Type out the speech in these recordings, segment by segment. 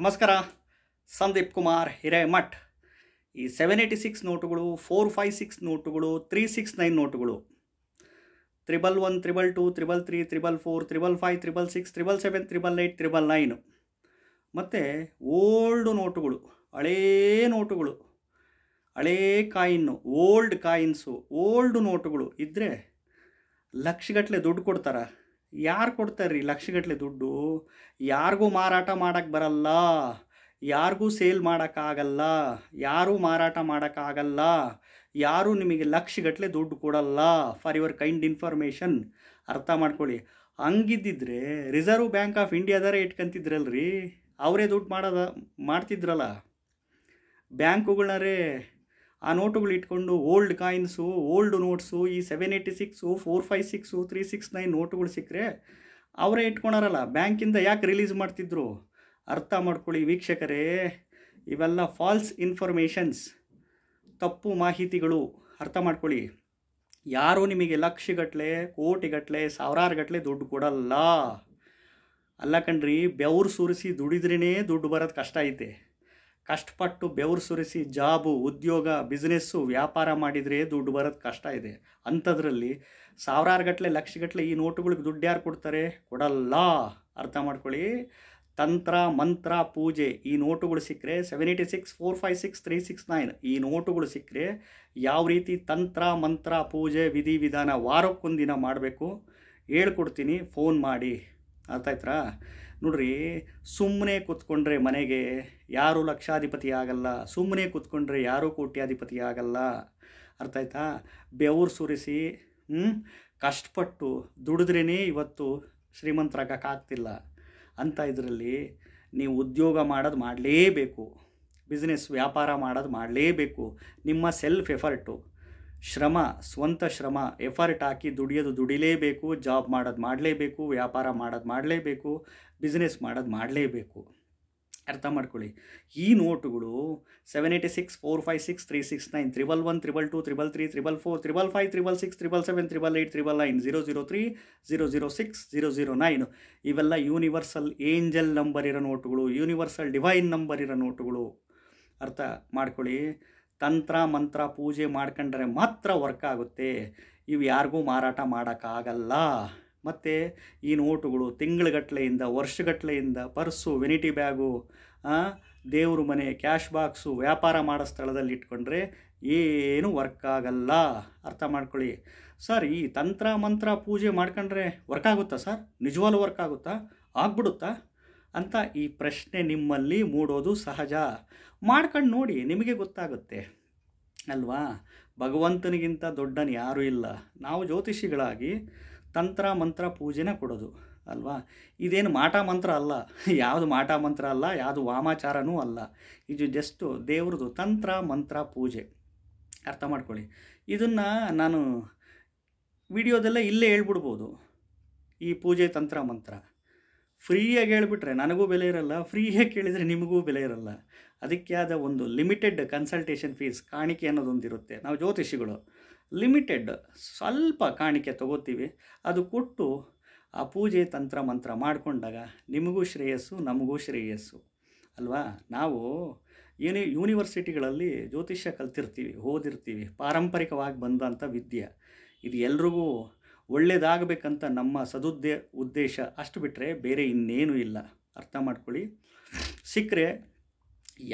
ನಮಸ್ಕಾರ ಸಂದೀಪ್ ಕುಮಾರ್ ಹಿರೇಮಠ್ ಈ seven eighty six ನೋಟುಗಳು ಫೋರ್ ಫೈ ಸಿಕ್ಸ್ ನೋಟುಗಳು ತ್ರೀ ಸಿಕ್ಸ್ ನೈನ್ ನೋಟುಗಳು triple one triple two triple three triple four triple five triple six triple seven triple eight triple nine ಮತ್ತು old ನೋಟುಗಳು ಹಳೇ ನೋಟುಗಳು ಹಳೇ ಕಾಯಿನ್ನು ಓಲ್ಡ್ ಕಾಯಿನ್ಸು ಓಲ್ಡ್ ನೋಟುಗಳು ಇದ್ದರೆ ಲಕ್ಷಗಟ್ಟಲೆ ದುಡ್ಡು ಕೊಡ್ತಾರೆ ಯಾರು ಕೊಡ್ತಾರ್ರಿ ಲಕ್ಷಗಟ್ಟಲೆ ದುಡ್ಡು ಯಾರಿಗೂ ಮಾರಾಟ ಮಾಡೋಕ್ಕೆ ಬರಲ್ಲ ಯಾರಿಗೂ ಸೇಲ್ ಮಾಡೋಕ್ಕಾಗಲ್ಲ ಯಾರೂ ಮಾರಾಟ ಮಾಡೋಕ್ಕಾಗಲ್ಲ ಯಾರೂ ನಿಮಗೆ ಲಕ್ಷಗಟ್ಟಲೆ ದುಡ್ಡು ಕೊಡಲ್ಲ ಫಾರ್ ಯುವರ್ ಕೈಂಡ್ ಇನ್ಫಾರ್ಮೇಷನ್ ಅರ್ಥ ಮಾಡ್ಕೊಳ್ಳಿ ಹಂಗಿದ್ದಿದ್ರೆ ರಿಸರ್ವ್ ಬ್ಯಾಂಕ್ ಆಫ್ ಇಂಡಿಯಾದರೇ ರೀ ಅವರೇ ದುಡ್ಡು ಮಾಡೋದ ಮಾಡ್ತಿದ್ರಲ್ಲ ಬ್ಯಾಂಕುಗಳನ್ನರೇ ಆ ನೋಟುಗಳು ಇಟ್ಕೊಂಡು ಓಲ್ಡ್ ಕಾಯಿನ್ಸು ಓಲ್ಡ್ ನೋಟ್ಸು ಈ seven eighty six four five six three six nine ನೋಟುಗಳು ಸಿಕ್ಕರೆ ಅವರೇ ಇಟ್ಕೊಳಾರಲ್ಲ ಬ್ಯಾಂಕಿಂದ ಯಾಕೆ ರಿಲೀಸ್ ಮಾಡ್ತಿದ್ರು ಅರ್ಥ ಮಾಡ್ಕೊಳ್ಳಿ ವೀಕ್ಷಕರೇ ಇವೆಲ್ಲ ಫಾಲ್ಸ್ ಇನ್ಫಾರ್ಮೇಷನ್ಸ್ ತಪ್ಪು ಮಾಹಿತಿಗಳು ಅರ್ಥ ಮಾಡ್ಕೊಳ್ಳಿ ಯಾರು ನಿಮಗೆ ಕೋಟಿ ಕೋಟಿಗಟ್ಟಲೆ ಸಾವಿರಾರು ಗಟ್ಟಲೆ ದುಡ್ಡು ಕೊಡಲ್ಲ ಅಲ್ಲ ಕಣ್ರಿ ಬೆವರು ಸುರಿಸಿ ದುಡಿದ್ರೇ ದುಡ್ಡು ಬರೋದು ಕಷ್ಟ ಐತೆ ಕಷ್ಟಪಟ್ಟು ಬೆವರು ಸುರಿಸಿ ಜಾಬು ಉದ್ಯೋಗ ಬಿಸ್ನೆಸ್ಸು ವ್ಯಾಪಾರ ಮಾಡಿದರೆ ದುಡ್ಡು ಬರೋದು ಕಷ್ಟ ಇದೆ ಅಂಥದ್ರಲ್ಲಿ ಸಾವಿರಾರು ಗಟ್ಟಲೆ ಗಟ್ಟಲೆ ಈ ನೋಟುಗಳಿಗೆ ದುಡ್ಡು ಯಾರು ಕೊಡ್ತಾರೆ ಕೊಡಲ್ಲ ಅರ್ಥ ಮಾಡ್ಕೊಳ್ಳಿ ತಂತ್ರ ಮಂತ್ರ ಪೂಜೆ ಈ ನೋಟುಗಳು ಸಿಕ್ಕರೆ seven eighty six four five six three six nine ಈ ನೋಟುಗಳು ಸಿಕ್ಕರೆ ಯಾವ ರೀತಿ ತಂತ್ರ ಮಂತ್ರ ಪೂಜೆ ವಿಧಿ ವಿಧಾನ ದಿನ ಮಾಡಬೇಕು ಹೇಳ್ಕೊಡ್ತೀನಿ ಫೋನ್ ಮಾಡಿ ಅರ್ಥ ಆಯ್ತಾ ನೋಡ್ರಿ ಸುಮ್ಮನೆ ಕೂತ್ಕೊಂಡ್ರೆ ಮನೆಗೆ ಯಾರೂ ಲಕ್ಷಾಧಿಪತಿ ಆಗಲ್ಲ ಸುಮ್ಮನೆ ಕೂತ್ಕೊಂಡ್ರೆ ಯಾರೂ ಕೋಟ್ಯಾಧಿಪತಿ ಆಗಲ್ಲ ಅರ್ಥ ಆಯ್ತಾ ಬೆವರು ಸುರಿಸಿ ಕಷ್ಟಪಟ್ಟು ದುಡಿದ್ರೇ ಇವತ್ತು ಶ್ರೀಮಂತರಾಗಕ್ಕಾಗ್ತಿಲ್ಲ ಅಂತ ಇದರಲ್ಲಿ ನೀವು ಉದ್ಯೋಗ ಮಾಡೋದು ಮಾಡಲೇಬೇಕು ಬಿಸ್ನೆಸ್ ವ್ಯಾಪಾರ ಮಾಡೋದು ಮಾಡಲೇಬೇಕು ನಿಮ್ಮ ಸೆಲ್ಫ್ ಎಫರ್ಟು ಶ್ರಮ ಸ್ವಂತ ಶ್ರಮ ಎಫರ್ಟ್ ಹಾಕಿ ದುಡಿಯೋದು ದುಡಿಲೇಬೇಕು ಜಾಬ್ ಮಾಡೋದು ಮಾಡಲೇಬೇಕು ವ್ಯಾಪಾರ ಮಾಡೋದು ಮಾಡಲೇಬೇಕು ಬಿಸ್ನೆಸ್ ಮಾಡೋದು ಮಾಡಲೇಬೇಕು ಅರ್ಥ ಮಾಡ್ಕೊಳ್ಳಿ ಈ ನೋಟುಗಳು seven eighty six four five six three six nine triple one triple two triple three triple four triple five triple six triple seven triple eight triple nine zero zero three zero zero six zero zero nine ಇವೆಲ್ಲ universal angel number ಇರೋ ನೋಟುಗಳು universal divine number ಇರೋ ನೋಟುಗಳು ಅರ್ಥ ಮಾಡ್ಕೊಳ್ಳಿ ತಂತ್ರ ಮಂತ್ರ ಪೂಜೆ ಮಾಡ್ಕೊಂಡ್ರೆ ಮಾತ್ರ ವರ್ಕ್ ಆಗುತ್ತೆ ಇವು ಯಾರಿಗೂ ಮಾರಾಟ ಮಾಡೋಕ್ಕಾಗಲ್ಲ ಮತ್ತು ಈ ನೋಟುಗಳು ತಿಂಗಳಗಟ್ಲೆಯಿಂದ ವರ್ಷಗಟ್ಟಲೆಯಿಂದ ಪರ್ಸು ವೆನಿಟಿ ಬ್ಯಾಗು ದೇವ್ರ ಮನೆ ಕ್ಯಾಶ್ ಬಾಕ್ಸು ವ್ಯಾಪಾರ ಮಾಡೋ ಸ್ಥಳದಲ್ಲಿ ಇಟ್ಕೊಂಡ್ರೆ ಏನೂ ವರ್ಕ್ ಆಗಲ್ಲ ಅರ್ಥ ಮಾಡ್ಕೊಳ್ಳಿ ಸರ್ ಈ ತಂತ್ರ ಮಂತ್ರ ಪೂಜೆ ಮಾಡ್ಕೊಂಡ್ರೆ ವರ್ಕ್ ಆಗುತ್ತಾ ಸರ್ ನಿಜವಾಗ್ಲೂ ವರ್ಕ್ ಆಗುತ್ತಾ ಆಗ್ಬಿಡುತ್ತಾ ಅಂತ ಈ ಪ್ರಶ್ನೆ ನಿಮ್ಮಲ್ಲಿ ಮೂಡೋದು ಸಹಜ ಮಾಡ್ಕೊಂಡು ನೋಡಿ ನಿಮಗೆ ಗೊತ್ತಾಗುತ್ತೆ ಅಲ್ವಾ ಭಗವಂತನಿಗಿಂತ ದೊಡ್ಡನ ಯಾರೂ ಇಲ್ಲ ನಾವು ಜ್ಯೋತಿಷಿಗಳಾಗಿ ತಂತ್ರ ಮಂತ್ರ ಪೂಜೆನ ಕೊಡೋದು ಅಲ್ವಾ ಇದೇನು ಮಾಟ ಮಂತ್ರ ಅಲ್ಲ ಯಾವುದು ಮಾಟ ಮಂತ್ರ ಅಲ್ಲ ಯಾವುದು ವಾಮಾಚಾರನೂ ಅಲ್ಲ ಇದು ಜಸ್ಟು ದೇವ್ರದ್ದು ತಂತ್ರ ಮಂತ್ರ ಪೂಜೆ ಅರ್ಥ ಮಾಡ್ಕೊಳ್ಳಿ ಇದನ್ನು ನಾನು ವಿಡಿಯೋದಲ್ಲೇ ಇಲ್ಲೇ ಹೇಳ್ಬಿಡ್ಬೋದು ಈ ಪೂಜೆ ತಂತ್ರ ಮಂತ್ರ ಫ್ರೀಯಾಗಿ ಹೇಳ್ಬಿಟ್ರೆ ನನಗೂ ಬೆಲೆ ಇರಲ್ಲ ಫ್ರೀಯಾಗಿ ಕೇಳಿದರೆ ನಿಮಗೂ ಬೆಲೆ ಇರಲ್ಲ ಅದಕ್ಕೆ ಆದ ಒಂದು ಲಿಮಿಟೆಡ್ ಕನ್ಸಲ್ಟೇಷನ್ ಫೀಸ್ ಕಾಣಿಕೆ ಅನ್ನೋದೊಂದಿರುತ್ತೆ ನಾವು ಜ್ಯೋತಿಷಿಗಳು ಲಿಮಿಟೆಡ್ ಸ್ವಲ್ಪ ಕಾಣಿಕೆ ತಗೋತೀವಿ ಅದು ಕೊಟ್ಟು ಆ ಪೂಜೆ ತಂತ್ರ ಮಂತ್ರ ಮಾಡಿಕೊಂಡಾಗ ನಿಮಗೂ ಶ್ರೇಯಸ್ಸು ನಮಗೂ ಶ್ರೇಯಸ್ಸು ಅಲ್ವಾ ನಾವು ಏನೇ ಯೂನಿವರ್ಸಿಟಿಗಳಲ್ಲಿ ಜ್ಯೋತಿಷ್ಯ ಕಲ್ತಿರ್ತೀವಿ ಓದಿರ್ತೀವಿ ಪಾರಂಪರಿಕವಾಗಿ ಬಂದಂಥ ವಿದ್ಯೆ ಇದು ಎಲ್ರಿಗೂ ಒಳ್ಳೆಯದಾಗಬೇಕಂತ ನಮ್ಮ ಸದುದ್ದೇ ಉದ್ದೇಶ ಅಷ್ಟು ಬಿಟ್ಟರೆ ಬೇರೆ ಇನ್ನೇನೂ ಇಲ್ಲ ಅರ್ಥ ಮಾಡ್ಕೊಳ್ಳಿ ಸಿಕ್ಕರೆ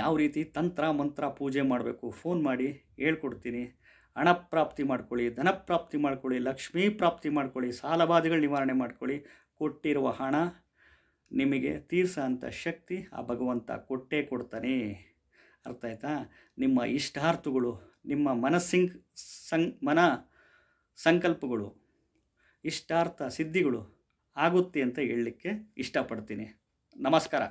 ಯಾವ ರೀತಿ ತಂತ್ರ ಮಂತ್ರ ಪೂಜೆ ಮಾಡಬೇಕು ಫೋನ್ ಮಾಡಿ ಹೇಳ್ಕೊಡ್ತೀನಿ ಹಣ ಪ್ರಾಪ್ತಿ ಮಾಡ್ಕೊಳ್ಳಿ ಧನ ಪ್ರಾಪ್ತಿ ಮಾಡ್ಕೊಳ್ಳಿ ಲಕ್ಷ್ಮೀ ಪ್ರಾಪ್ತಿ ಮಾಡ್ಕೊಳ್ಳಿ ಸಾಲಬಾಧೆಗಳ ನಿವಾರಣೆ ಮಾಡ್ಕೊಳ್ಳಿ ಕೊಟ್ಟಿರುವ ಹಣ ನಿಮಗೆ ಅಂತ ಶಕ್ತಿ ಆ ಭಗವಂತ ಕೊಟ್ಟೇ ಕೊಡ್ತಾನೆ ಅರ್ಥ ಆಯ್ತಾ ನಿಮ್ಮ ಇಷ್ಟಾರ್ಥಗಳು ನಿಮ್ಮ ಮನಸ್ಸಿಂಗ್ ಸಂ ಮನ ಸಂಕಲ್ಪಗಳು ಇಷ್ಟಾರ್ಥ ಸಿದ್ಧಿಗಳು ಆಗುತ್ತೆ ಅಂತ ಹೇಳಲಿಕ್ಕೆ ಇಷ್ಟಪಡ್ತೀನಿ ನಮಸ್ಕಾರ